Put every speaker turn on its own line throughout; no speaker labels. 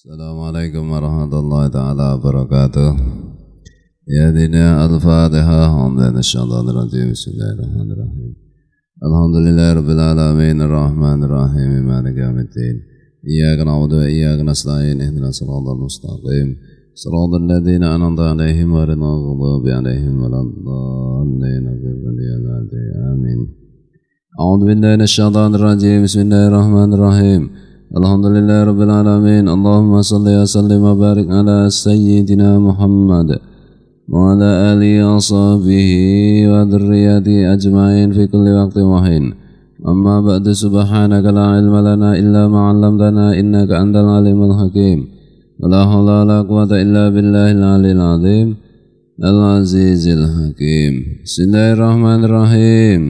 السلام عليكم ورحمة الله تعالى وبركاته يا دينا الفاتحة الحمد لله الشيطان الرجيم بسم الله الرحمن الرحيم الحمد لله رب العالمين الرحمن الرحيم مالك يوم الدين إياك نعبد وإياك نستعين اهدنا الصراط المستقيم صراط الذين أنعمت عليهم غير المغضوب عليهم ولا الضالين آمين أعوذ بالله من الشيطان الرجيم بسم الله الرحمن الرحيم الحمد لله رب العالمين اللهم صل وسلم وبارك على سيدنا محمد وعلى آله وصحبه وذريته أجمعين في كل وقت وحين أما بعد سبحانك لا علم لنا إلا ما علمتنا إنك أنت العليم الحكيم ولا حول ولا قوة إلا بالله العلي العظيم العزيز الحكيم بسم الله الرحمن الرحيم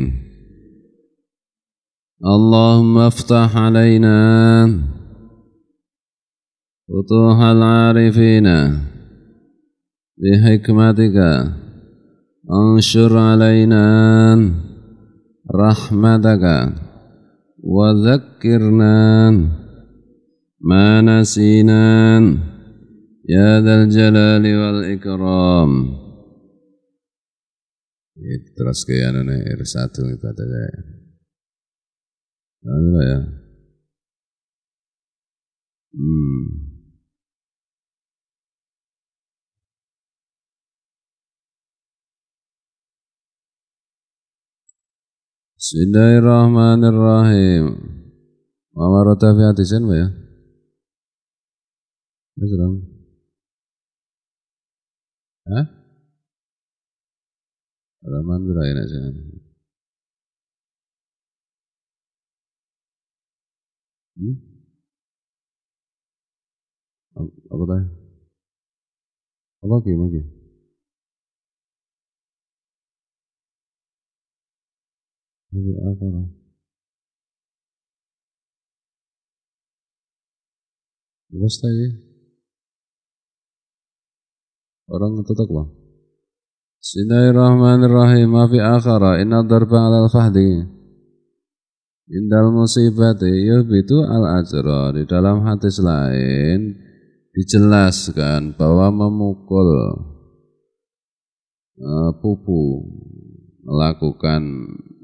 اللهم افتح علينا فتوح العارفين بحكمتك انشر علينا رحمتك وذكرنا ما نسينا يا ذا الجلال والإكرام terus ke satu ibadah Apa ah, ya? Hmm. Bismillahirrahmanirrahim. Mawarata fi hadisin ya? Nasram. Hah? Halaman berapa ya Hmm? Apa tadi? Apa lagi? lagi? Lagi apa lah? Bos tadi orang tetap bang. Bismillahirrahmanirrahim. Mafi akhara. Inna darba ala al-fahdi. Indal musibati yubitu al ajro di dalam hadis lain dijelaskan bahwa memukul uh, pupu melakukan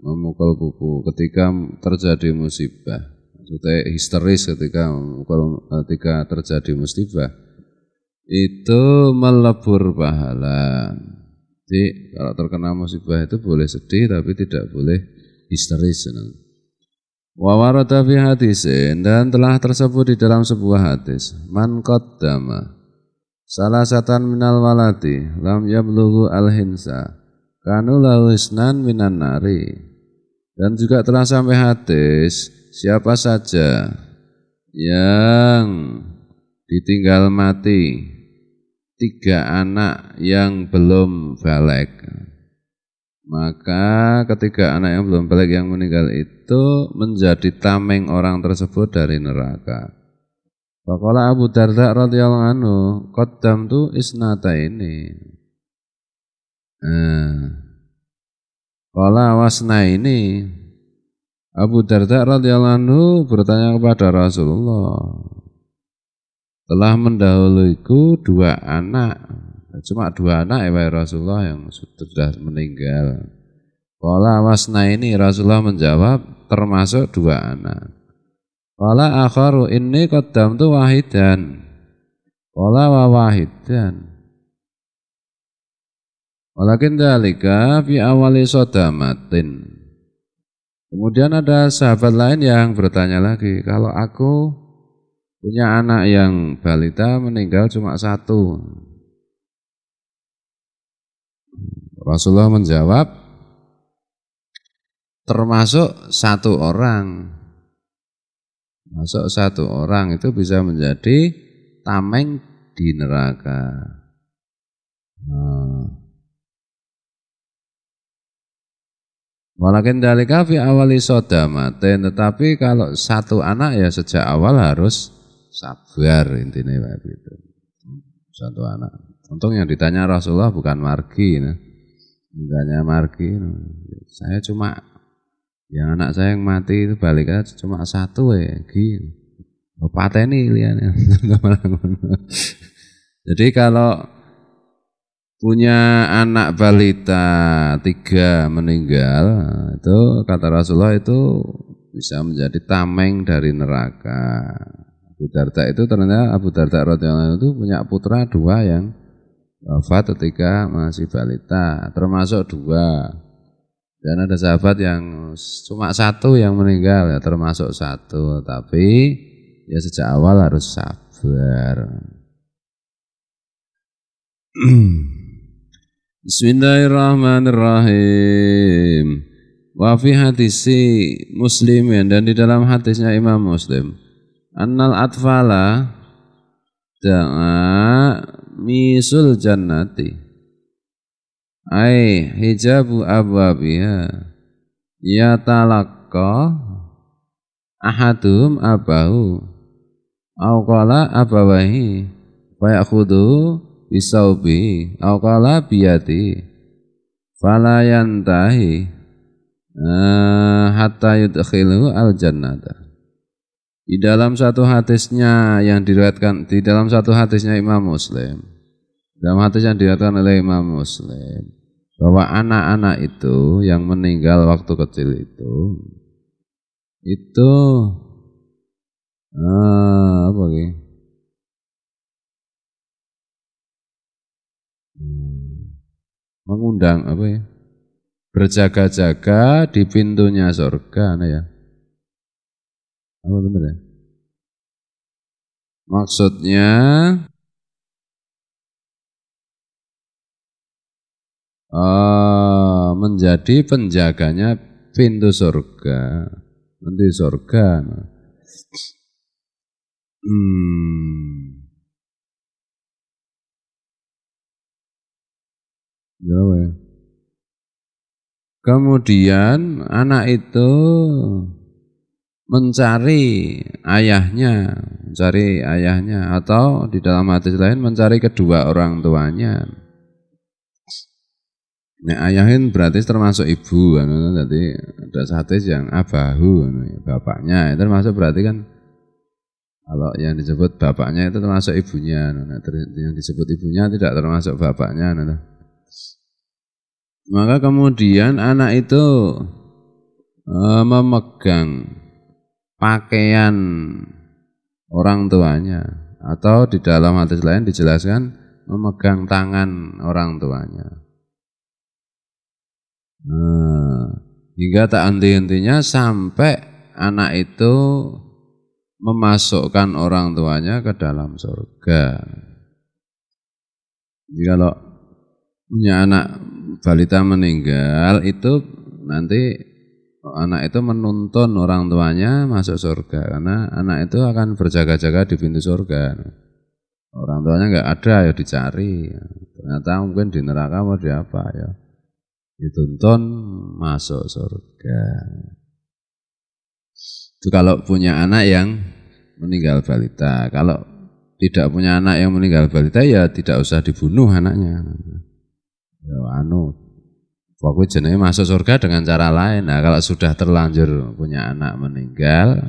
memukul pupu ketika terjadi musibah maksudnya histeris ketika memukul e, ketika terjadi musibah itu melebur pahala jadi kalau terkena musibah itu boleh sedih tapi tidak boleh histeris senang. Wawarada fi hadisin dan telah tersebut di dalam sebuah hadis man qaddama salah satan minal walati lam yablughu al hinsa kanu isnan minan nari dan juga telah sampai hadis siapa saja yang ditinggal mati tiga anak yang belum balik maka ketiga anak yang belum balik yang meninggal itu menjadi tameng orang tersebut dari neraka. Faqala Abu Darda radhiyallahu anhu, kodam tu isnata ini. Qala eh. wasna ini. Abu Darda radhiyallahu anhu bertanya kepada Rasulullah, telah mendahuluiku dua anak Cuma dua anak ya Rasulullah yang sudah meninggal. Kala wasna ini Rasulullah menjawab termasuk dua anak. Kala akharu ini kodam tu wahidan. Kala wa wahidan. Walakin dalika fi awali sodamatin. Kemudian ada sahabat lain yang bertanya lagi, kalau aku punya anak yang balita meninggal cuma satu, Rasulullah menjawab, termasuk satu orang. Masuk satu orang itu bisa menjadi tameng di neraka. Nah. Walakin dalika fi awali sodamaten Tetapi kalau satu anak ya sejak awal harus sabar intinya begitu. Satu anak. Untung yang ditanya Rasulullah bukan margi. Nah enggaknya Margi saya cuma yang anak saya yang mati itu balik aja cuma satu ya gini oh, pateni lian, jadi kalau punya anak balita tiga meninggal itu kata Rasulullah itu bisa menjadi tameng dari neraka Abu Darda itu ternyata Abu Darda radhiyallahu itu punya putra dua yang wafat ketika masih balita termasuk dua dan ada sahabat yang cuma satu yang meninggal ya termasuk satu tapi ya sejak awal harus sabar Bismillahirrahmanirrahim wa fi hadisi muslimin dan di dalam hadisnya Imam Muslim annal atfala da'a misul jannati ai hijabu abwabiha ya talakka ahadum abahu au qala abawahi fa ya'khudhu bisaubi au qala biyati fala yantahi uh, hatta yudkhilu al jannata di dalam satu hadisnya yang diriwayatkan di dalam satu hadisnya Imam Muslim. Dalam hadis yang diriwayatkan oleh Imam Muslim bahwa anak-anak itu yang meninggal waktu kecil itu itu ah, apa lagi? mengundang apa ya? Berjaga-jaga di pintunya surga, nah ya. Apa benar ya? Maksudnya uh, menjadi penjaganya pintu surga. Nanti surga. Nah. Hmm. Ya, Kemudian anak itu mencari ayahnya, mencari ayahnya atau di dalam hati lain mencari kedua orang tuanya. Nah, ayahin berarti termasuk ibu, kan? jadi ada satu yang abahu, kan? ya, bapaknya, itu ya, termasuk berarti kan kalau yang disebut bapaknya itu termasuk ibunya, kan? yang disebut ibunya tidak termasuk bapaknya. Nah, maka kemudian anak itu eh, memegang pakaian orang tuanya atau di dalam hadis lain dijelaskan memegang tangan orang tuanya. Nah, hingga tak henti-hentinya sampai anak itu memasukkan orang tuanya ke dalam surga. Jadi kalau punya anak balita meninggal itu nanti anak itu menuntun orang tuanya masuk surga karena anak itu akan berjaga-jaga di pintu surga orang tuanya nggak ada ya dicari ternyata mungkin di neraka mau di apa ya dituntun masuk surga itu kalau punya anak yang meninggal balita kalau tidak punya anak yang meninggal balita ya tidak usah dibunuh anaknya ya anu Waktu jenenge masuk surga dengan cara lain. Nah, kalau sudah terlanjur punya anak meninggal,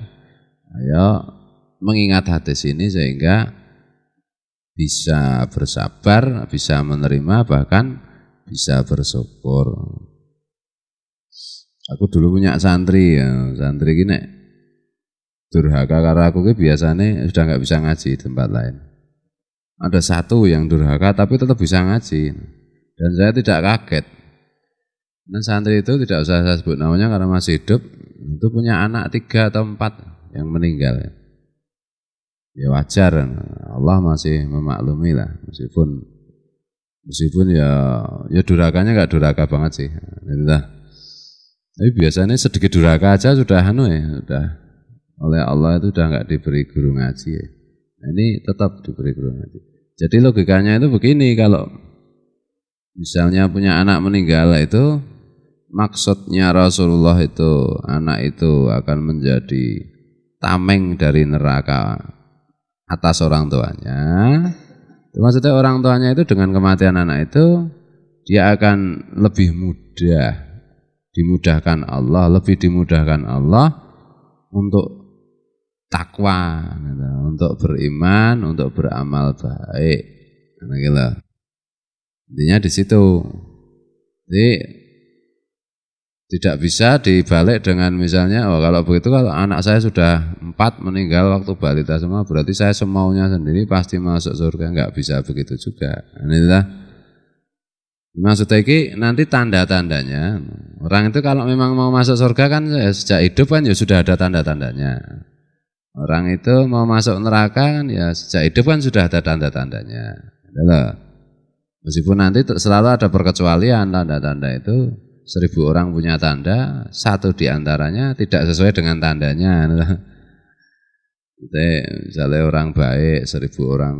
ayo mengingat hadis ini sehingga bisa bersabar, bisa menerima, bahkan bisa bersyukur. Aku dulu punya santri, ya. santri gini durhaka karena aku ke biasanya sudah nggak bisa ngaji di tempat lain. Ada satu yang durhaka tapi tetap bisa ngaji dan saya tidak kaget dan nah, santri itu tidak usah saya sebut namanya karena masih hidup, itu punya anak tiga atau empat yang meninggal. Ya wajar, Allah masih memaklumi lah, meskipun meskipun ya ya durakanya nggak duraka banget sih. Itulah. Tapi biasanya sedikit duraka aja sudah anu ya, sudah oleh Allah itu sudah nggak diberi guru ngaji. Ya. Nah, ini tetap diberi guru ngaji. Jadi logikanya itu begini kalau misalnya punya anak meninggal itu maksudnya Rasulullah itu anak itu akan menjadi tameng dari neraka atas orang tuanya. Maksudnya orang tuanya itu dengan kematian anak itu dia akan lebih mudah dimudahkan Allah, lebih dimudahkan Allah untuk takwa, gitu. untuk beriman, untuk beramal baik. Gitu. Intinya di situ. Jadi tidak bisa dibalik dengan misalnya oh kalau begitu kalau anak saya sudah empat meninggal waktu balita semua berarti saya semaunya sendiri pasti masuk surga nggak bisa begitu juga inilah maksudnya ini nanti tanda tandanya orang itu kalau memang mau masuk surga kan ya, sejak hidup kan ya sudah ada tanda tandanya orang itu mau masuk neraka kan ya sejak hidup kan sudah ada tanda tandanya adalah meskipun nanti selalu ada perkecualian tanda tanda itu seribu orang punya tanda, satu diantaranya tidak sesuai dengan tandanya. Jadi misalnya orang baik, seribu orang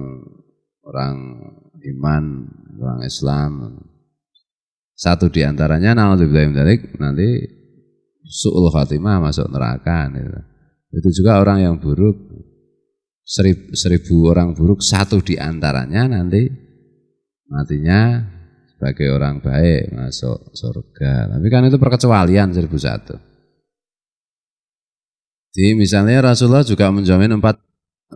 orang iman, orang Islam, satu diantaranya nanti nanti suul khatimah masuk neraka. Gitu. Itu juga orang yang buruk, seribu, seribu orang buruk, satu diantaranya nanti matinya sebagai orang baik masuk surga. Tapi kan itu perkecualian 1001. Jadi misalnya Rasulullah juga menjamin empat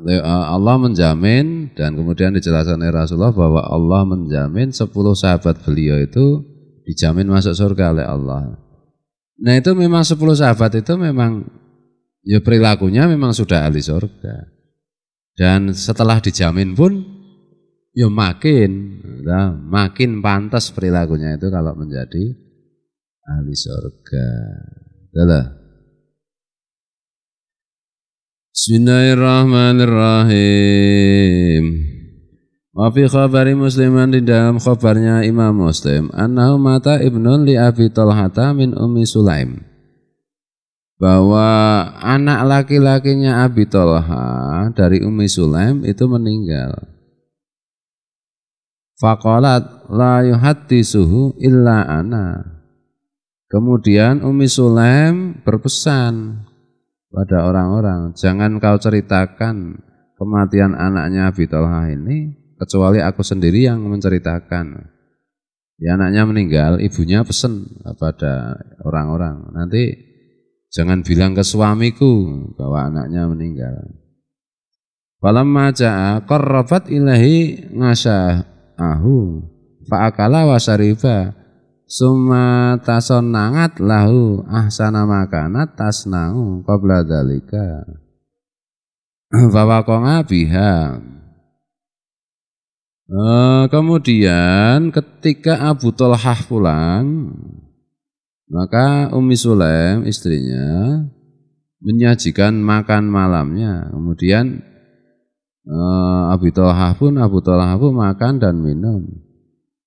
eh, Allah menjamin dan kemudian dijelaskan oleh Rasulullah bahwa Allah menjamin sepuluh sahabat beliau itu dijamin masuk surga oleh Allah. Nah itu memang sepuluh sahabat itu memang ya perilakunya memang sudah ahli surga. Dan setelah dijamin pun ya makin ya, makin pantas perilakunya itu kalau menjadi ahli surga. Adalah. Bismillahirrahmanirrahim. fi khabari musliman di dalam khabarnya Imam Muslim Annahu mata ibnun li Abi Talhata min Ummi Sulaim Bahwa anak laki-lakinya Abi Talha dari Ummi Sulaim itu meninggal Fakolat la suhu illa ana. Kemudian Umi Sulaim berpesan pada orang-orang, jangan kau ceritakan kematian anaknya Abi Talha ini kecuali aku sendiri yang menceritakan. Ya anaknya meninggal, ibunya pesan kepada orang-orang, nanti jangan bilang ke suamiku bahwa anaknya meninggal. Falamma ja'a qarrafat ilahi ngasyah ahu faakala wasariba summa nangat lahu ahsana makana tasnau qabla dalika fawakonga biha eh, kemudian ketika Abu Talhah pulang, maka Umi Sulaim istrinya menyajikan makan malamnya. Kemudian uh, eh, Abu Talha pun Abu Talha pun makan dan minum.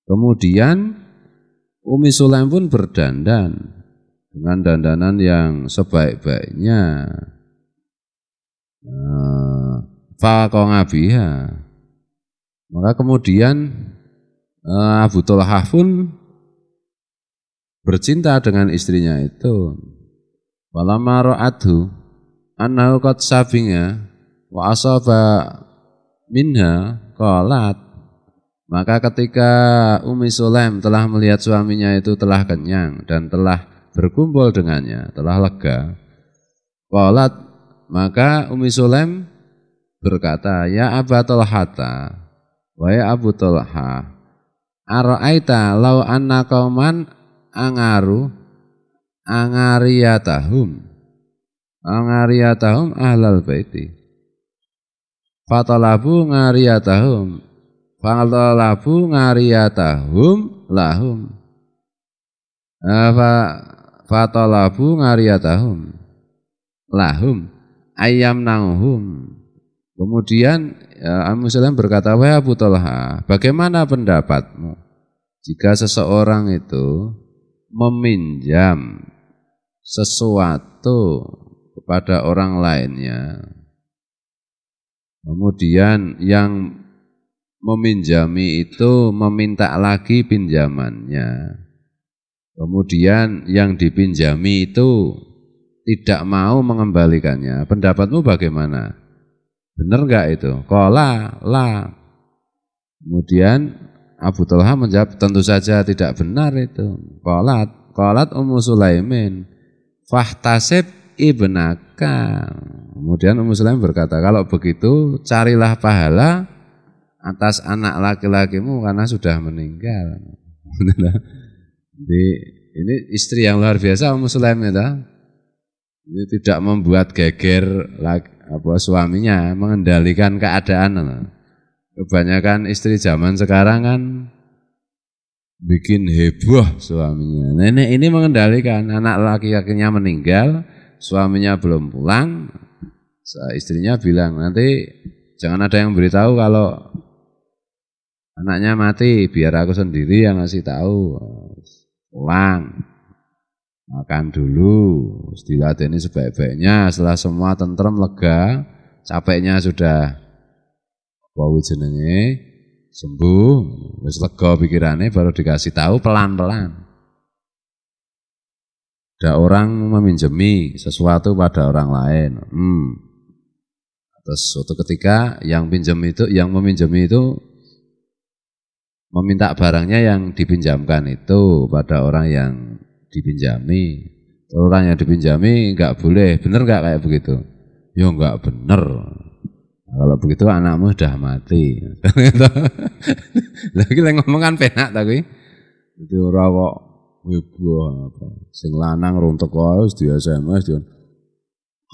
Kemudian Umi Sulaim pun berdandan dengan dandanan yang sebaik-baiknya. Uh, eh, Abiha. Maka kemudian eh, Abu Talha pun bercinta dengan istrinya itu. Walamaro adhu annahu qad sabinga wa asaba minha qalat maka ketika Umi Sulaim telah melihat suaminya itu telah kenyang dan telah berkumpul dengannya, telah lega. Qalat maka Umi Sulaim berkata, Ya abu Talhata, wa ya Abu Talha, Ara'aita lau anna qauman angaru angariyatahum, angariyatahum ahlal baiti fatalabu ngariyatahum fatalabu ngariyatahum lahum eh, fatalabu ngariyatahum lahum ayam nanghum. kemudian ya, al muslim berkata wahai Abu Talha bagaimana pendapatmu jika seseorang itu meminjam sesuatu kepada orang lainnya Kemudian yang meminjami itu meminta lagi pinjamannya. Kemudian yang dipinjami itu tidak mau mengembalikannya. Pendapatmu bagaimana? Benar nggak itu? Kola, la. Kemudian Abu Talha menjawab, tentu saja tidak benar itu. Kolat, kolat Ummu Sulaimin. Fahtasib ibnaka. Kemudian Ummu Sulaim berkata, kalau begitu carilah pahala atas anak laki-lakimu karena sudah meninggal. Jadi ini istri yang luar biasa Ummu Sulaim itu. Ya, ini tidak membuat geger apa suaminya, mengendalikan keadaan. Kebanyakan istri zaman sekarang kan bikin heboh suaminya. Nenek ini mengendalikan anak laki-lakinya meninggal, suaminya belum pulang, istrinya bilang nanti jangan ada yang beritahu kalau anaknya mati, biar aku sendiri yang ngasih tahu. Pulang, makan dulu, dilatih ini sebaik-baiknya. Setelah semua tentrem lega, capeknya sudah bau jenenge sembuh, terus lega pikirannya baru dikasih tahu pelan-pelan. Ada orang meminjami sesuatu pada orang lain. Hmm. Terus suatu ketika yang pinjam itu, yang meminjami itu meminta barangnya yang dipinjamkan itu pada orang yang dipinjami. Orang yang dipinjami nggak boleh, bener nggak kayak begitu? Yo ya nggak bener. Kalau begitu anakmu sudah mati. Lagi lagi ngomong kan penak tapi itu rawok ibu, apa? Sing lanang rong teko wis di SMS dia.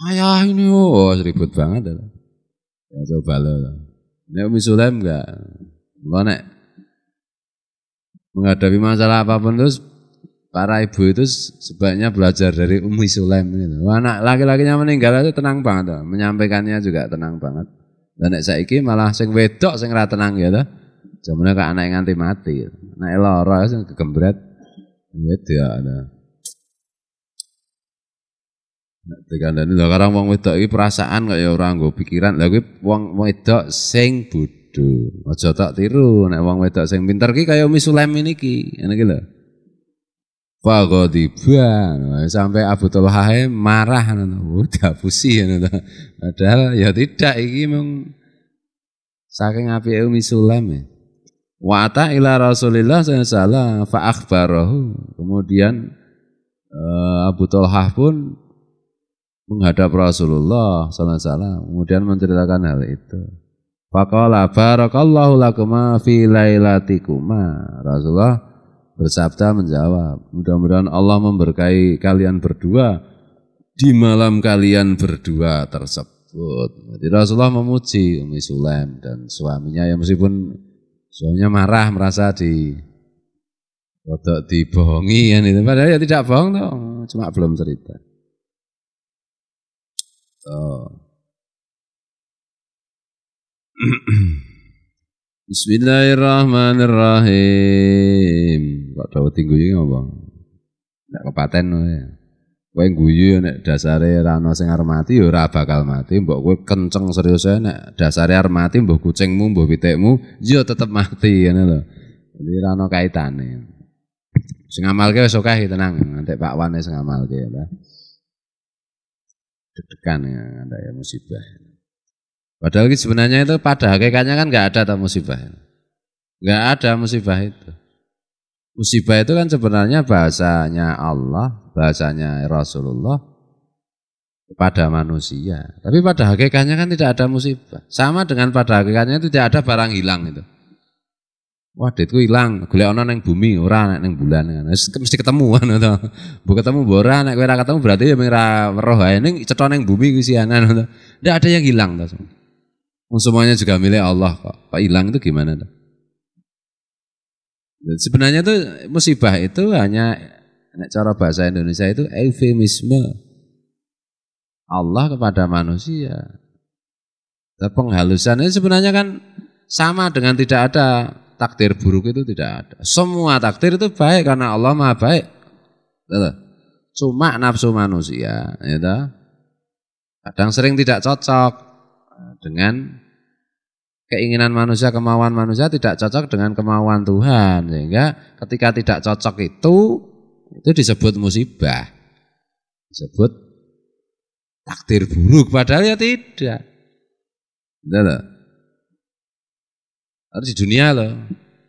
Ayah ini oh ribut banget ya. Ya coba lo. Nek Umi Sulaim enggak. Lo nek menghadapi masalah apapun terus para ibu itu sebaiknya belajar dari Umi Sulaim gitu. Anak laki-lakinya meninggal itu tenang banget loh. menyampaikannya juga tenang banget. Dan nek saiki malah sing wedok sing ra tenang ya gitu. Jamane kok anak yang nganti mati. Ya. Nek lara ya, sing kegembret Wit ya ada. Nek tekandane lha karang wong wedok iki perasaan kok ya ora nggo pikiran. Lha kuwi wong wedok sing bodho. Aja tak tiru nek wong wedok sing pinter ki kaya misulem niki. Ngene iki lho. Fagodiba nah, sampai Abu Talha marah fusi, dihapusi ngono. Padahal ya tidak ini mung saking apike Umi Sulaim. Ya. Wa ila Rasulillah sallallahu alaihi wasallam Kemudian eh, Abu Talhah pun menghadap Rasulullah sallallahu alaihi wasallam kemudian menceritakan hal itu. Faqala barakallahu lakuma fi lailatikuma. Rasulullah bersabda menjawab, mudah-mudahan Allah memberkahi kalian berdua di malam kalian berdua tersebut. Jadi Rasulullah memuji Umi Sulaim dan suaminya yang meskipun soalnya marah merasa di Botok dibohongi kan ya, itu. Padahal ya tidak bohong toh, cuma belum cerita. Oh. Bismillahirrahmanirrahim. Kok dawa tinggu ini ngomong Enggak kepaten oh, ya kowe guyu nek dasare ora ana sing arep mati ya ora bakal mati mbok kowe kenceng serius ae nek dasare arep mati mbok kucingmu mbok pitikmu ya tetep mati ngene lho jadi ora ana kaitane sing amalke wis akeh tenang nanti Pak Wan sing amalke ya deg-degan ya ada ya musibah padahal sebenarnya itu pada hakikatnya kan nggak ada ta musibah nggak ada musibah itu Musibah itu kan sebenarnya bahasanya Allah, bahasanya Rasulullah kepada manusia. Tapi pada hakikatnya kan tidak ada musibah. Sama dengan pada hakikatnya itu tidak ada barang hilang itu. Wah, duitku hilang, Gule ono yang bumi, ora neng bulan. mesti ketemu kan to. Gitu. Mbok ketemu ora nek kira ketemu berarti ya ora roh Ini ceton neng bumi kuwi sianan Tidak gitu. ada yang hilang gitu. Semuanya juga milik Allah kok. Pak hilang itu gimana tuh? Nah, sebenarnya itu musibah itu hanya cara bahasa Indonesia itu eufemisme Allah kepada manusia. Penghalusan Penghalusannya sebenarnya kan sama dengan tidak ada takdir buruk itu tidak ada. Semua takdir itu baik karena Allah maha baik. Gitu. Cuma nafsu manusia, ya kadang sering tidak cocok dengan keinginan manusia, kemauan manusia tidak cocok dengan kemauan Tuhan. Sehingga ketika tidak cocok itu, itu disebut musibah. Disebut takdir buruk, padahal ya tidak. Tidak loh. Di dunia loh.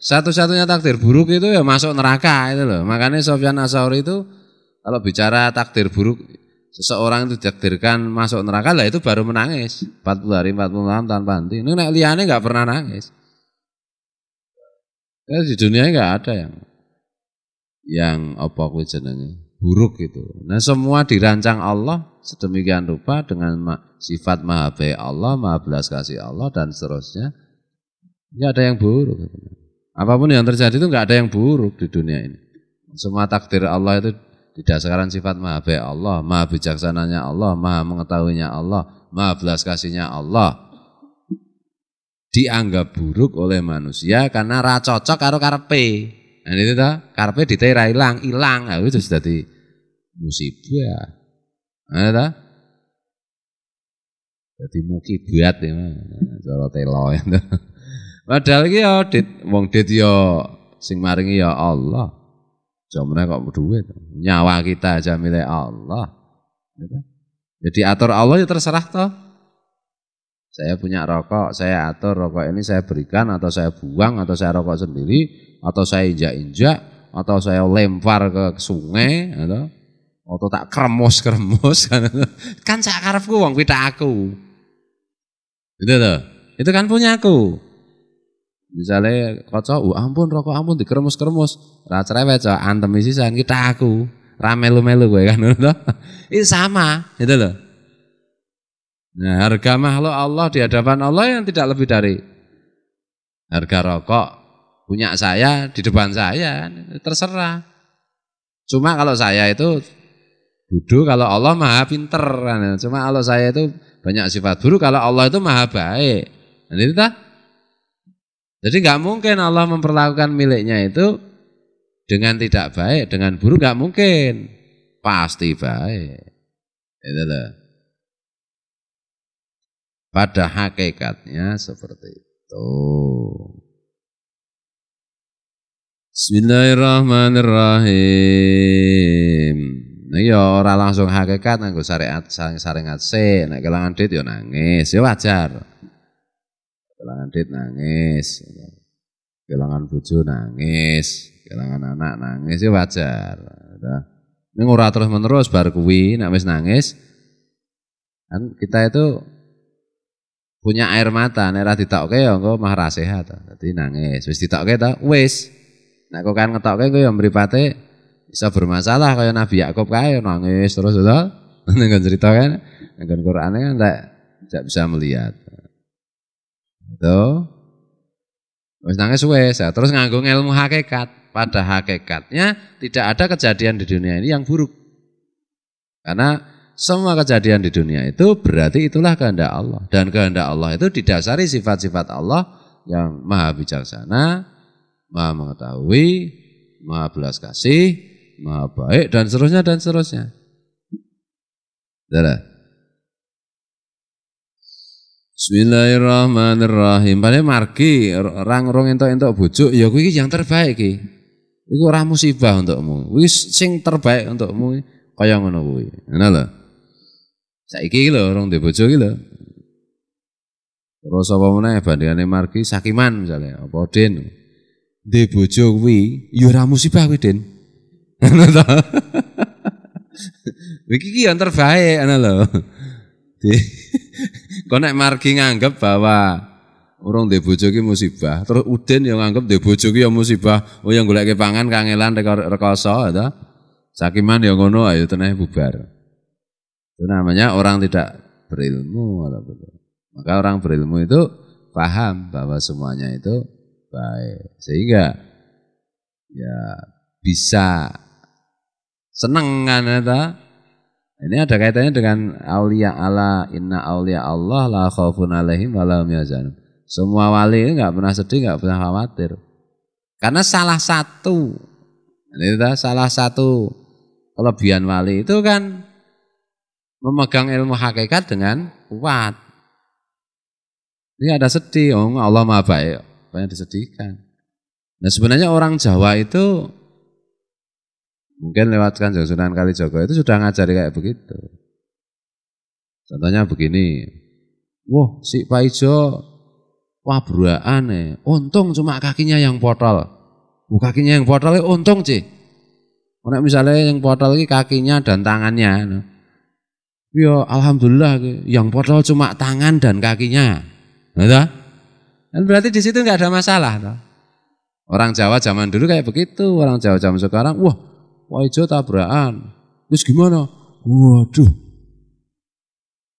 Satu-satunya takdir buruk itu ya masuk neraka itu loh. Makanya Sofyan Asauri itu kalau bicara takdir buruk seseorang itu ditakdirkan masuk neraka lah itu baru menangis 40 hari 40 malam tanpa henti ini nek liane nggak pernah nangis ya, di dunia nggak ada yang yang apa kuwi jenenge buruk gitu nah semua dirancang Allah sedemikian rupa dengan sifat maha baik Allah maha belas kasih Allah dan seterusnya nggak ada yang buruk apapun yang terjadi itu nggak ada yang buruk di dunia ini semua takdir Allah itu didasarkan sifat maha baik Allah, maha bijaksananya Allah, maha mengetahuinya Allah, maha belas kasihnya Allah. Dianggap buruk oleh manusia karena ra cocok karo karpe. Nah itu toh, karepe ditera hilang, ilang. Nah, itu sudah di musibah. Nah gitu toh? Jadi buat ya, cara telo ya. Padahal ki yo ya, dit wong dit yo ya sing maringi ya Allah. Jomre kok duit. Nyawa kita aja milik Allah. Jadi ya kan? ya atur Allah ya terserah toh. Saya punya rokok, saya atur rokok ini saya berikan atau saya buang atau saya rokok sendiri atau saya injak-injak atau saya lempar ke sungai ya atau tak kremos kremos kan. Kan karafku uang pita aku. Itu Itu kan punya aku. Misalnya kocok "Uh, ampun rokok ampun dikeremus-keremus." Ra cerewet, cok, antem sisan kita aku. ramelu melu gue kan Itu sama, itu loh. Nah, harga makhluk Allah di hadapan Allah yang tidak lebih dari harga rokok punya saya di depan saya terserah. Cuma kalau saya itu duduk kalau Allah maha pinter. Kan. Cuma kalau saya itu banyak sifat buruk, kalau Allah itu maha baik. Nanti tak? Jadi nggak mungkin Allah memperlakukan miliknya itu dengan tidak baik, dengan buruk nggak mungkin. Pasti baik. Itu loh. Pada hakikatnya seperti itu. Bismillahirrahmanirrahim. Nah, ya orang langsung hakikat nganggo syariat saring saringat ngasih, nah kelangan duit ya nangis, ya wajar kehilangan dit nangis ya. kehilangan bojo nangis kehilangan anak nangis ya wajar ya. ini ngurah terus menerus bar kuwi nak wis nangis kan kita itu punya air mata nek ora ditokke ya engko mah ra sehat dadi nangis wis ditokke ta wis nek kok kan ngetokke engko ya mripate bisa bermasalah kayak Nabi Yakub kae nangis terus ya to ning cerita kan ning Qur'ane kan ndak bisa melihat Gitu. Wis nangis wis, ya, terus nganggo ilmu hakikat. Pada hakikatnya tidak ada kejadian di dunia ini yang buruk. Karena semua kejadian di dunia itu berarti itulah kehendak Allah dan kehendak Allah itu didasari sifat-sifat Allah yang maha bijaksana, maha mengetahui, maha belas kasih, maha baik dan seterusnya dan seterusnya. Saudara. Bismillahirrahmanirrahim. Padahal margi orang rong entok-entok bujuk ya kuwi yang terbaik ki. Iku ora musibah untukmu. Kuwi sing terbaik untukmu kaya ngono kuwi. Ngono lho. Saiki lo rong di bojo iki lho. Terus apa meneh bandingane margi sakiman misalnya apa den. Di bojo kuwi ya ora musibah kuwi den. Ngono ta. Iki yang terbaik ana lho. Konek nek margi nganggep bahwa orang di bojo musibah, terus Udin yang nganggep di bojo ki ya musibah. Oh yang gulai pangan kangelan rekoso ada ya Sakiman yang ngono ayo ya tenai bubar. Itu namanya orang tidak berilmu Maka orang berilmu itu paham bahwa semuanya itu baik. Sehingga ya bisa seneng kan ini ada kaitannya dengan aulia Allah, inna aulia Allah la khaufun alaihim wa lahum Semua wali enggak pernah sedih, enggak pernah khawatir. Karena salah satu itu salah satu kelebihan wali itu kan memegang ilmu hakikat dengan kuat. Ini ada sedih, oh, Allah maha baik, banyak disedihkan. Nah sebenarnya orang Jawa itu Mungkin lewat Kanjeng Sunan Kalijaga itu sudah ngajari kayak begitu. Contohnya begini. Wah, si Pak Ijo wabruaan ya. Untung cuma kakinya yang portal. Bu oh, kakinya yang potol ya untung sih. Karena misalnya yang portal ini kakinya dan tangannya. Ya alhamdulillah yang portal cuma tangan dan kakinya. Gitu? Dan berarti di situ nggak ada masalah. Orang Jawa zaman dulu kayak begitu, orang Jawa zaman sekarang, wah Wajah tabrakan. Terus gimana? Waduh.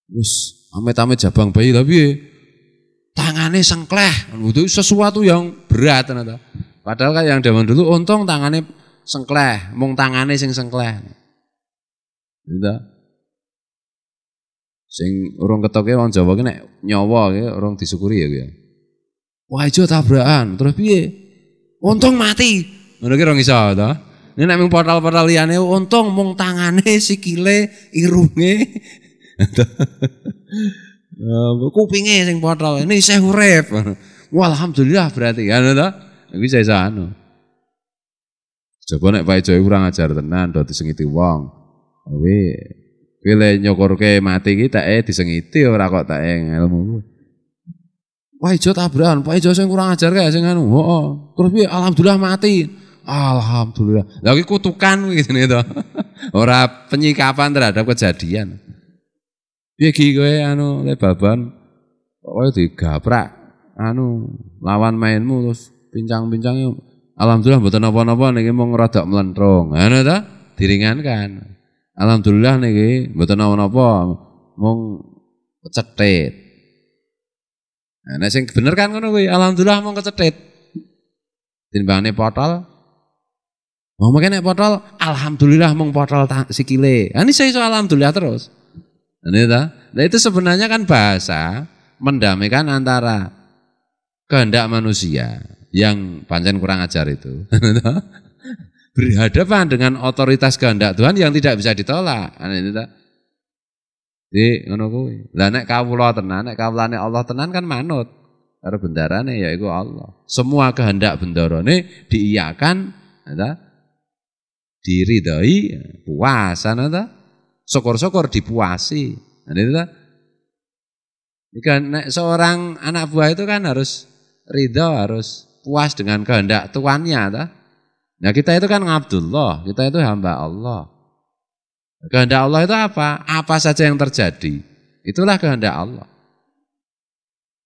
Terus amit-amit jabang bayi tapi tangannya sengkleh. Itu sesuatu yang berat ternyata. Padahal kan yang zaman dulu untung tangannya sengkleh, mung tangannya sing sengkleh. Gitu. Sing orang ketoknya orang Jawa ki nyawa ki orang disyukuri ya gitu. Wah, itu tabrakan, terus piye? Untung mati. Ngono kira rong iso ini nek portal-portal liane, untung mung tangane, sikile, irunge. Ya, kupinge sing portal ini saya urip. Wah, alhamdulillah berarti kan ya, ta. Iki saya anu. Coba nek Pak Ijo kurang ajar tenan do disengiti wong. Kowe kowe nyokor nyokorke mati iki eh disengiti ora kok teke ilmu. Pak Ijo tabrakan, Pak Ijo sing kurang ajar kae sing anu. Heeh. Terus piye alhamdulillah mati. Alhamdulillah. lagi kutukan gitu nih tuh. Orang penyikapan terhadap kejadian. Ya gue kowe anu le baban pokoke digaprak anu lawan mainmu terus pincang-pincang alhamdulillah mboten napa-napa nih mau ngeradak melentrong. Anu ta? Diringankan. Alhamdulillah nih mboten napa-napa mau kecetit. Nah, sing bener kan ngono kuwi, alhamdulillah mau kecetit. Timbangane portal. Oh, makanya potol, alhamdulillah mong potol sikile. Ah, ini saya soal alhamdulillah terus. Ini dah. Nah, itu sebenarnya kan bahasa mendamaikan antara kehendak manusia yang pancen kurang ajar itu. Berhadapan dengan otoritas kehendak Tuhan yang tidak bisa ditolak. Ah, ini dah. Di ngono kuwi. Lah nek kawula tenan, nek kawulane Allah tenan kan manut karo bendarane yaiku Allah. Semua kehendak bendarane diiyakan, ta? diridai iya, puasa nata syukur-syukur dipuasi nah, itu jika seorang anak buah itu kan harus ridho harus puas dengan kehendak tuannya ta nah kita itu kan Abdullah kita itu hamba Allah kehendak Allah itu apa apa saja yang terjadi itulah kehendak Allah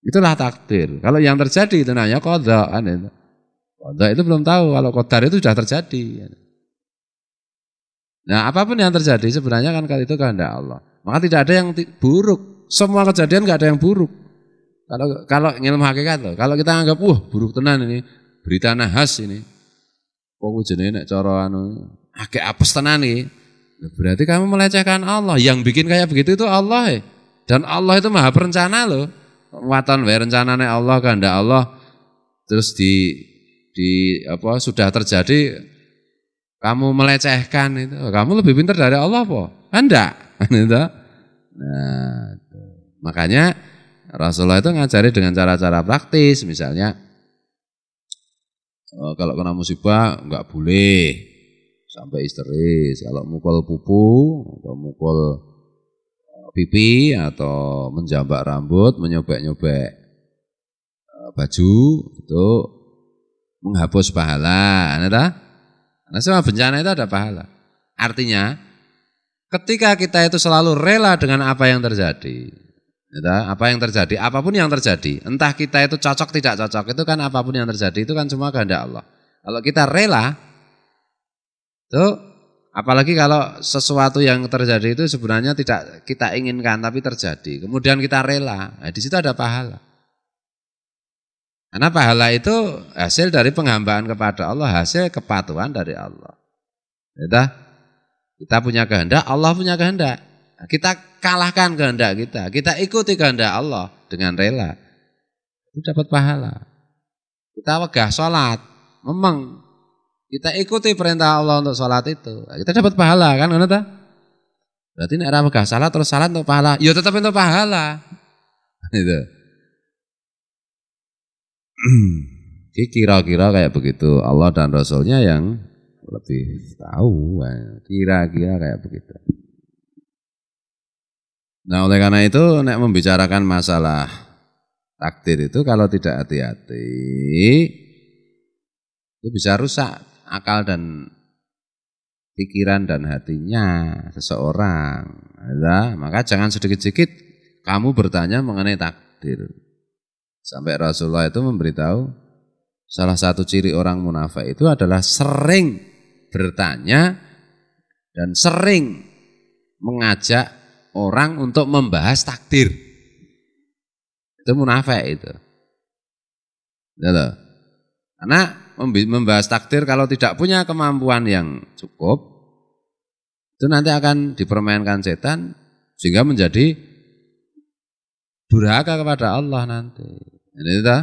Itulah takdir. Kalau yang terjadi itu nanya kodok. Kodok kan? itu belum tahu. Kalau kodar itu sudah terjadi. Kan? Nah apapun yang terjadi sebenarnya kan kalau itu kehendak Allah. Maka tidak ada yang buruk. Semua kejadian nggak ada yang buruk. Kalau kalau ilmu hakikat loh, kalau kita anggap wah buruk tenan ini, berita nahas ini. Kok jenenge nek cara anu akeh apes tenan iki. Berarti kamu melecehkan Allah. Yang bikin kayak begitu itu Allah. Eh. Dan Allah itu maha perencana loh. Watan wae rencanane Allah kehendak Allah terus di di apa sudah terjadi kamu melecehkan itu, kamu lebih pintar dari Allah po? Anda, kan kan itu Nah, makanya Rasulullah itu ngajari dengan cara-cara praktis, misalnya oh, kalau kena musibah nggak boleh sampai histeris, kalau mukul pupu atau mukul eh, pipi atau menjambak rambut, menyobek-nyobek eh, baju itu menghapus pahala, nah, karena semua bencana itu ada pahala. Artinya, ketika kita itu selalu rela dengan apa yang terjadi, ya, apa yang terjadi, apapun yang terjadi, entah kita itu cocok tidak cocok, itu kan apapun yang terjadi, itu kan semua kehendak Allah. Kalau kita rela, tuh Apalagi kalau sesuatu yang terjadi itu sebenarnya tidak kita inginkan tapi terjadi. Kemudian kita rela. Nah, di situ ada pahala. Karena pahala itu hasil dari penghambaan kepada Allah, hasil kepatuhan dari Allah. Kita, ya kita punya kehendak, Allah punya kehendak. Nah, kita kalahkan kehendak kita, kita ikuti kehendak Allah dengan rela. Itu dapat pahala. Kita wegah sholat, memang kita ikuti perintah Allah untuk sholat itu. Nah, kita dapat pahala kan, kan? Berarti ini ora wegah sholat terus sholat untuk pahala, ya tetap untuk pahala. Gitu. kira-kira kayak begitu Allah dan Rasulnya yang lebih tahu eh, kira-kira kayak begitu. Nah oleh karena itu nek membicarakan masalah takdir itu kalau tidak hati-hati itu bisa rusak akal dan pikiran dan hatinya seseorang. ya maka jangan sedikit-sedikit kamu bertanya mengenai takdir. Sampai Rasulullah itu memberitahu salah satu ciri orang munafik itu adalah sering bertanya dan sering mengajak orang untuk membahas takdir. Itu munafik itu. Ya Karena membahas takdir kalau tidak punya kemampuan yang cukup itu nanti akan dipermainkan setan sehingga menjadi durhaka kepada Allah nanti. Ini itu.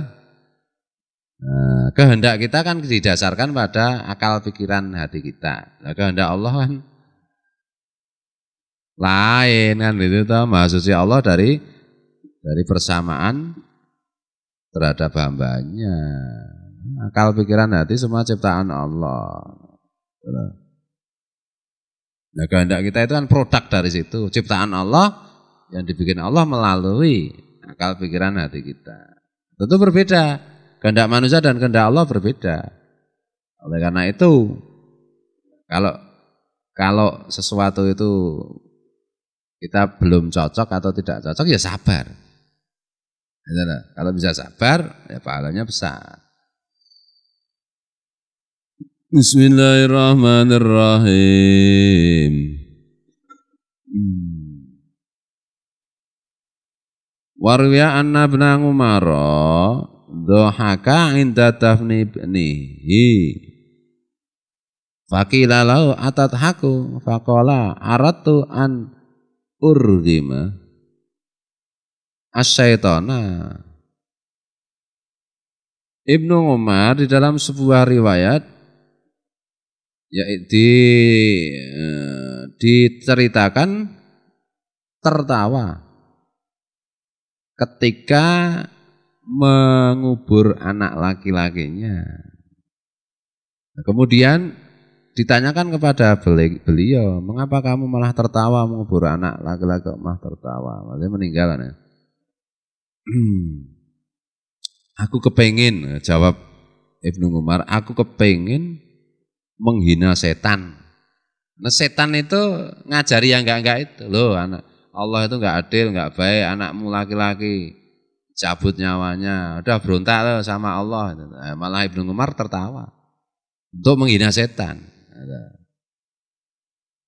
Nah, kehendak kita kan didasarkan pada akal pikiran hati kita. Nah, kehendak Allah kan lain kan itu toh maksudnya Allah dari dari persamaan terhadap hambanya akal pikiran hati semua ciptaan Allah gitu. nah kehendak kita itu kan produk dari situ ciptaan Allah yang dibikin Allah melalui akal pikiran hati kita Tentu berbeda. Kehendak manusia dan kehendak Allah berbeda. Oleh karena itu, kalau kalau sesuatu itu kita belum cocok atau tidak cocok ya sabar. Gitu kalau bisa sabar ya pahalanya besar. Bismillahirrahmanirrahim. Warwiya anna ibna Umar dohaka inda tafni ibnihi. fakila lau atat haku fakola aratu an urdima asyaitana. Ibnu Umar di dalam sebuah riwayat yaitu di eh, diceritakan tertawa ketika mengubur anak laki-lakinya. Nah, kemudian ditanyakan kepada beliau, mengapa kamu malah tertawa mengubur anak laki-laki malah tertawa, maksudnya meninggal ya. aku kepengen, jawab Ibnu Umar, aku kepengen menghina setan. Nah, setan itu ngajari yang enggak-enggak itu loh anak Allah itu enggak adil, enggak baik, anakmu laki-laki cabut nyawanya, udah berontak loh sama Allah. Eh, malah Ibnu Umar tertawa untuk menghina setan,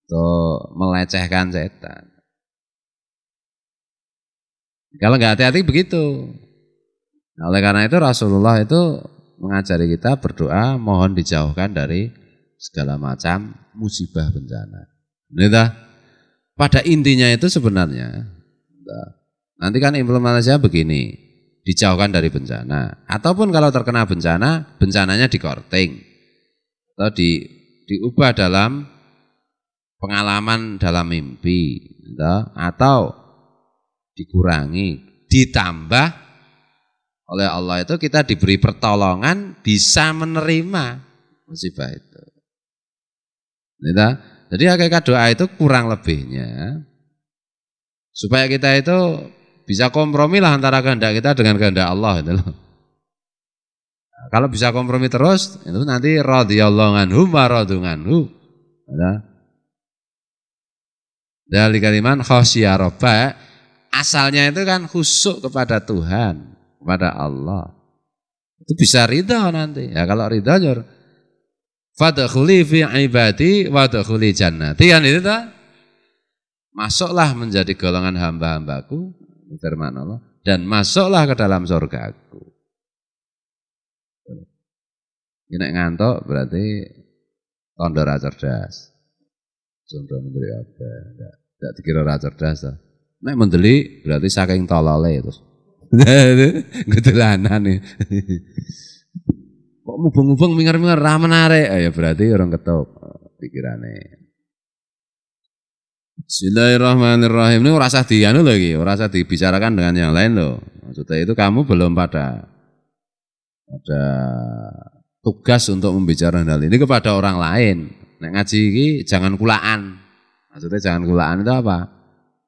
untuk melecehkan setan. Kalau enggak hati-hati begitu. Nah, oleh karena itu Rasulullah itu mengajari kita berdoa mohon dijauhkan dari segala macam musibah bencana. Ini dah pada intinya itu sebenarnya nanti kan implementasinya begini dijauhkan dari bencana ataupun kalau terkena bencana bencananya dikorting atau di diubah dalam pengalaman dalam mimpi atau dikurangi ditambah oleh Allah itu kita diberi pertolongan bisa menerima musibah itu. Kita jadi hakikat doa itu kurang lebihnya supaya kita itu bisa kompromi lah antara kehendak kita dengan kehendak Allah itu loh. Nah, kalau bisa kompromi terus itu nanti radhiyallahu anhu wa radunganhu. Ada. Dari kaliman khosya asalnya itu kan khusuk kepada Tuhan, kepada Allah. Itu bisa ridha nanti. Ya kalau ridha Fadkhuli fi ibadi wa dkhuli jannati. Kan itu toh? Masuklah menjadi golongan hamba-hambaku, firman Allah, dan masuklah ke dalam surga Aku. Ini ngantuk berarti tondo ra cerdas. Contoh menteri apa? Enggak, enggak dikira ra cerdas toh. Nek mendeli berarti saking tolole terus. Gedelanan nih. Kok mubeng-mubeng mingar-mingar ra menarik. Oh, ya berarti orang ketok pikirannya. Bismillahirrahmanirrahim. Ini rasa dianu lagi, rasa dibicarakan dengan yang lain loh. Maksudnya itu kamu belum pada ada tugas untuk membicarakan hal ini kepada orang lain. Nek ngaji ini jangan kulaan. Maksudnya jangan kulaan itu apa?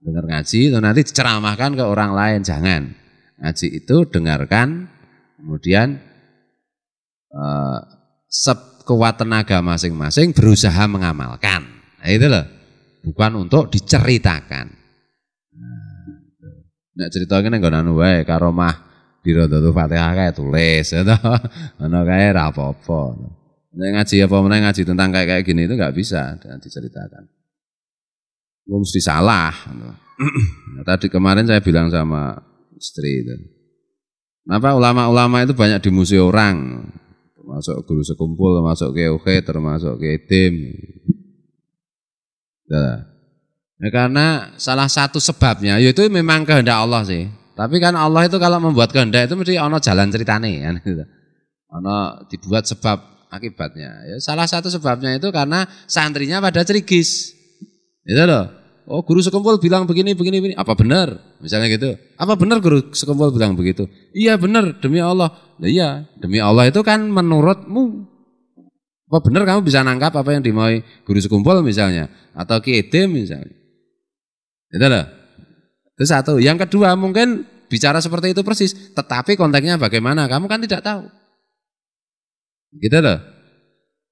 Dengar ngaji itu nanti ceramahkan ke orang lain, jangan. Ngaji itu dengarkan, kemudian sekuat eh, sekuatan tenaga masing-masing berusaha mengamalkan. Nah, itu loh, bukan untuk diceritakan. Nah, cerita ini enggak anu wae karo mah tuh Fatihah kayak tulis, atau ya Ngono kayak ra apa-apa. ngaji apa mana ngaji tentang kayak kayak gini itu nggak bisa dengan diceritakan. Gue mesti salah. Nah, tadi kemarin saya bilang sama istri itu. Kenapa ulama-ulama itu banyak di dimusuhi orang? masuk guru sekumpul, masuk KUK, termasuk ke tim. Nah, ya, karena salah satu sebabnya yaitu memang kehendak Allah sih. Tapi kan Allah itu kalau membuat kehendak itu mesti ono jalan ceritane kan gitu. Ono dibuat sebab akibatnya. Ya, salah satu sebabnya itu karena santrinya pada cerigis. Itu loh. Oh guru sekumpul bilang begini, begini, begini. Apa benar? Misalnya gitu. Apa benar guru sekumpul bilang begitu? Iya benar, demi Allah. Nah, iya, demi Allah itu kan menurutmu. Apa benar kamu bisa nangkap apa yang dimaui guru sekumpul misalnya? Atau kiedem misalnya? Itu loh. Itu satu. Yang kedua mungkin bicara seperti itu persis. Tetapi konteksnya bagaimana? Kamu kan tidak tahu. Gitu loh.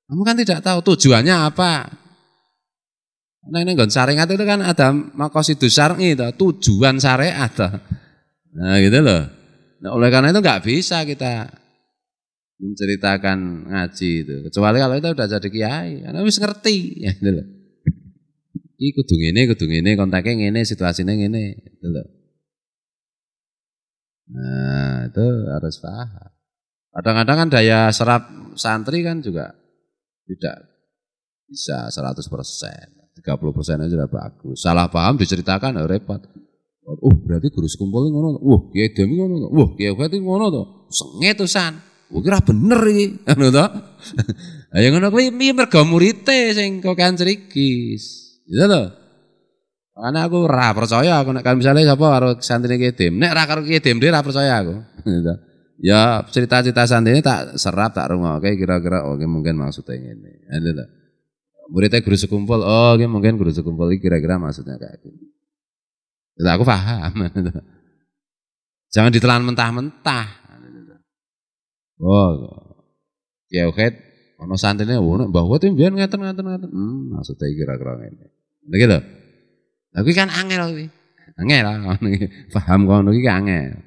Kamu kan tidak tahu tujuannya apa. Nah ini gon syariat itu kan ada makosidus syar'i itu tujuan syariat. Nah gitu loh. Nah, oleh karena itu nggak bisa kita menceritakan ngaji itu. Kecuali kalau itu udah jadi kiai, karena harus ngerti ya gitu loh. Iki kudung ini kudu ngene, kontaknya ngene, situasinya ngene, gitu loh. Nah, itu harus paham. Kadang-kadang kan daya serap santri kan juga tidak bisa 100 persen. 30% aja udah bagus. Salah paham diceritakan oh, repot. Oh, berarti guru sekumpul ngono Wah, Kiai Demi ngono to. Wah, Kiai Fatih ngono tuh, Sengit usan. Wah, kira bener ini, Ngono tuh. Ayo ya ngono ini mergo murite sing kau kan iki. Ya tuh. Karena aku rah percaya aku nak kan misalnya siapa harus santri Kiai Dem. Nek ora karo Kiai Dem rah percaya aku. Iya ya cerita-cerita ini tak serap tak rumah oke kira-kira oke mungkin maksudnya ini Ngono iya to muridnya guru sekumpul, oh okay, mungkin guru sekumpul ini kira-kira maksudnya kayak gini. Itu aku paham. Jangan ditelan mentah-mentah. Oh, ya oke, ono santrinya, wono oh, bahwa tuh biar ngaten ngaten ngaten, hmm, maksudnya kira-kira ini. Begitu. Tapi kan angel, angel, ah, paham tapi kan angel.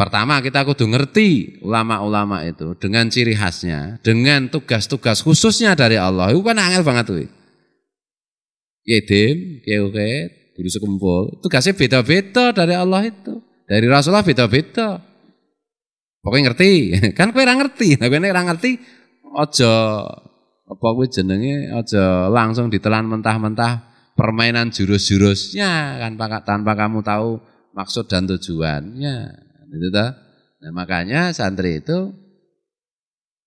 Pertama kita kudu ngerti ulama-ulama itu dengan ciri khasnya, dengan tugas-tugas khususnya dari Allah. Itu kan angel banget tuh. Yedim, keuket, guru sekumpul. Tugasnya beda-beda dari Allah itu. Dari Rasulullah beda-beda. Pokoknya ngerti. Kan kowe ora ngerti. Nah, kowe ora ngerti ojo apa kowe jenenge ojo langsung ditelan mentah-mentah permainan jurus-jurusnya kan tanpa kamu tahu maksud dan tujuannya. Itu toh. Nah, makanya santri itu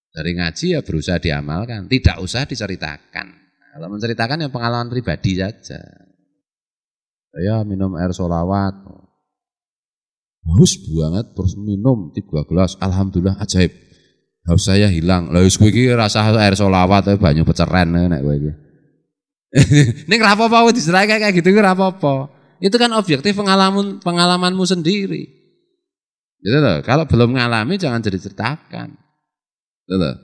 dari ngaji ya berusaha diamalkan, tidak usah diceritakan. kalau menceritakan yang pengalaman pribadi saja. Saya minum air solawat, haus banget terus minum tiga gelas, alhamdulillah ajaib. Haus saya hilang. Lalu wis rasa air solawat itu eh, banyak peceren eh, nek gue Ini Ning diserai kayak gitu ora Itu kan objektif pengalaman pengalamanmu sendiri. Gitu loh. Kalau belum ngalami jangan jadi ceritakan. Gitu loh.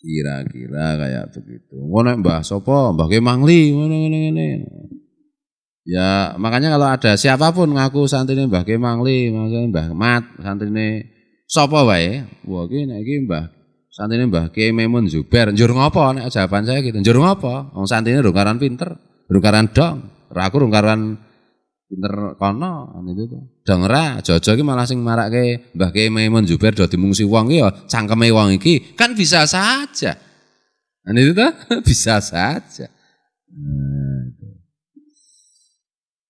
Kira-kira kayak begitu. Ngono Mbah Sopo, Mbah Ki Mangli, ngono ngene. Ya, makanya kalau ada siapapun ngaku santrine Mbah Ki Mangli, maksudnya Mbah Mat, santrine sapa wae, wah gini nek iki Mbah santrine Mbah Ki Memun zuber njur ngopo nek jawaban saya gitu, njur ngopo? Wong santrine rung rungkaran pinter, rungkaran dong, raku aku pinter kono ane itu dong ora jojo ki malah sing marake Mbah Kiai Maimun Jubair do dimungsi wong ki ya cangkeme wong iki kan bisa saja aneh itu tuh bisa saja hmm,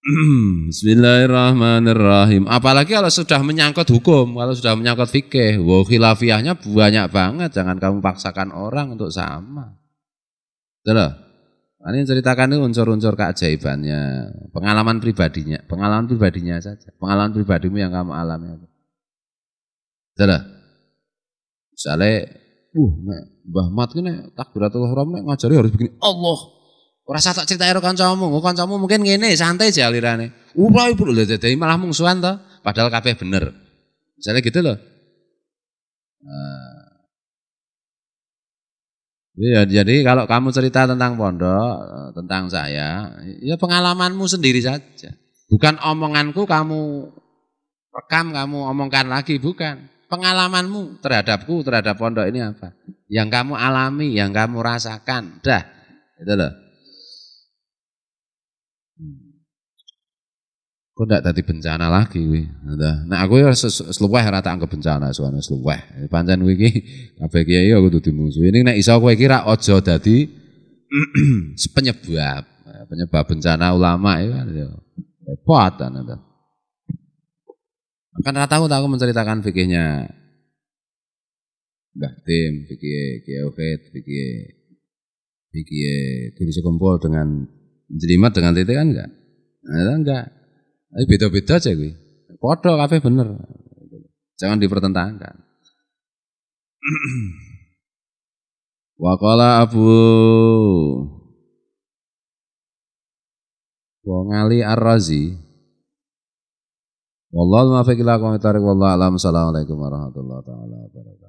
Bismillahirrahmanirrahim. Apalagi kalau sudah menyangkut hukum, kalau sudah menyangkut fikih, wow khilafiyahnya banyak banget. Jangan kamu paksakan orang untuk sama. Betul Nah, ini ceritakan ini unsur-unsur keajaibannya, pengalaman pribadinya, pengalaman pribadinya saja, pengalaman pribadimu yang kamu alami. Salah. Misalnya, uh, nek, Mbah Mat ini takbiratul haram nek ngajari harus begini. Allah. Rasa tak cerita karo kancamu, kancamu mungkin gini, santai aja alirannya. Ulah uh, ibu lho jadi malah mungsuan padahal kabeh bener. Misalnya gitu loh. Nah, Ya, jadi kalau kamu cerita tentang pondok, eh, tentang saya, ya pengalamanmu sendiri saja. Bukan omonganku kamu rekam, kamu omongkan lagi, bukan. Pengalamanmu terhadapku, terhadap pondok ini apa? Yang kamu alami, yang kamu rasakan, dah. Itu loh. Kok ndak tadi bencana lagi wi Nah, aku ya seluweh ora tak anggap bencana soalnya seluweh. Pancen kuwi iki kabeh kiai aku ya kudu dimusuhi. Ini nek iso kowe iki ra aja dadi penyebab penyebab bencana ulama ya kan ya. Repot anda. Kan rata tahu aku menceritakan fikihnya Mbah Tim, fikih Kiai Ofet, fikih fikih kiri Sekumpul dengan jelimet dengan titik kan enggak? Nah, enggak. Tapi beda-beda aja gue. Podo kafe bener. Jangan dipertentangkan. Wakola Abu Wong Ar-Razi Wallahu muwaffiq ila aqwamit thariq wallahu alam. Assalamualaikum warahmatullahi taala wabarakatuh.